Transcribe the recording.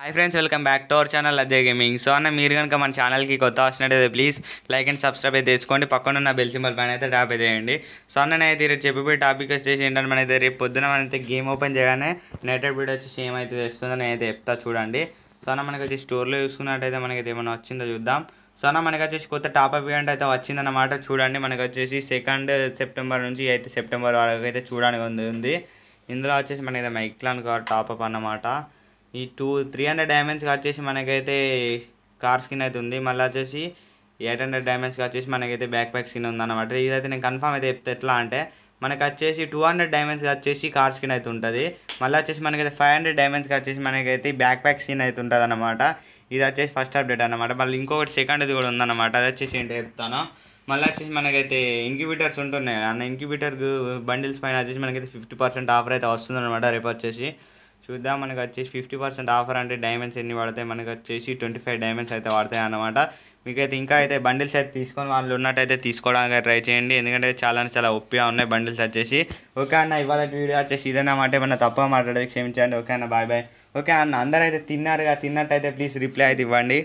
hi friends welcome back to our channel Ajay gaming so అన్న మీరు కనుక మన ఛానల్కి కొత్త వచ్చినట్టయితే ప్లీజ్ లైక్ అండ్ సబ్స్క్రైబ్ అయితే తెచ్చుకోండి పక్కన ఉన్న బెల్ సింబల్ పైన అయితే ట్యాప్ చేయండి సో అన్న అయితే ఈరోజు చెప్పిపోయి టాపిక్ వచ్చేసి ఏంటంటే అయితే రేపు పొద్దున మనైతే గేమ్ ఓపెన్ చేయగానే నెటెడ్ వీడియో వచ్చేసి ఏమైతే తెస్తుందని అయితే చెప్తా చూడండి సో అన్న మనకి వచ్చి స్టోర్లో చూసుకున్నట్టయితే మనకి ఏమైనా వచ్చిందో చూద్దాం సో అన్న మనకి వచ్చేసి కొత్త టాప్ అప్ ఈవెంట్ అయితే వచ్చిందన్నమాట చూడండి మనకి వచ్చేసి సెకండ్ సెప్టెంబర్ నుంచి అయితే సెప్టెంబర్ వరకు అయితే చూడడానికి ఉంది ఇందులో వచ్చేసి అయితే మైక్లాన్ కార్ టాప్ అప్ అన్నమాట ఈ టూ త్రీ హండ్రెడ్ డ్యామేజ్కి వచ్చేసి మనకైతే కార్ స్కిన్ అయితే ఉంది మళ్ళీ వచ్చేసి ఎయిట్ హండ్రెడ్ డ్యామేజ్కి వచ్చేసి మనకైతే బ్యాక్ ప్యాక్ స్కిన్ అనమాట ఇదైతే నేను కన్ఫామ్ అయితే చెప్తే ఎట్లా అంటే మనకు వచ్చేసి టూ హండ్రెడ్ డ్యామేజ్కి వచ్చేసి కార్ స్కిన్ అయితే ఉంటుంది మళ్ళీ వచ్చేసి మనకైతే ఫైవ్ హండ్రెడ్ డ్యామేజ్కి వచ్చేసి మనకైతే బ్యాక్ ప్యాక్ స్కిన్ అయితే ఉంటుంది అనమాట ఇది వచ్చేసి ఫస్ట్ అప్డేట్ అనమాట మళ్ళీ ఇంకొకటి సెకండ్ ఇది కూడా ఉందన్నమాట అది వచ్చేసి ఏంటి చెప్తాను మళ్ళీ వచ్చేసి మనకైతే ఇంక్యుబేటర్స్ ఉంటున్నాయి అన్న ఇంక్యుబేటర్ బండిల్స్ పైన వచ్చేసి మనకైతే ఫిఫ్టీ పర్సెంట్ ఆఫర్ అయితే వస్తుందన్నమాట రేపు వచ్చేసి చూద్దాం మనకు వచ్చేసి ఫిఫ్టీ పర్సెంట్ ఆఫర్ అంటే డైమండ్స్ ఎన్ని పడతాయి మనకు వచ్చేసి ట్వంటీ ఫైవ్ డైమండ్స్ అయితే పడతాయి అనమాట మీకైతే ఇంకా అయితే బండిల్స్ అయితే తీసుకొని వాళ్ళు ఉన్నట్టయితే తీసుకోవడానికి ట్రై చేయండి ఎందుకంటే చాలా చాలా ఒప్పిగా ఉన్నాయి బండిల్స్ వచ్చేసి ఓకే అన్న ఇవాళ వీడియో వచ్చేసి అన్నమాట ఏమన్నా తప్ప మాట్లాడేది క్షమించండి ఓకే అన్న బాయ్ బాయ్ ఓకే అన్న అందరైతే తిన్నారుగా తిన్నట్టయితే ప్లీజ్ రిప్లై అయితే ఇవ్వండి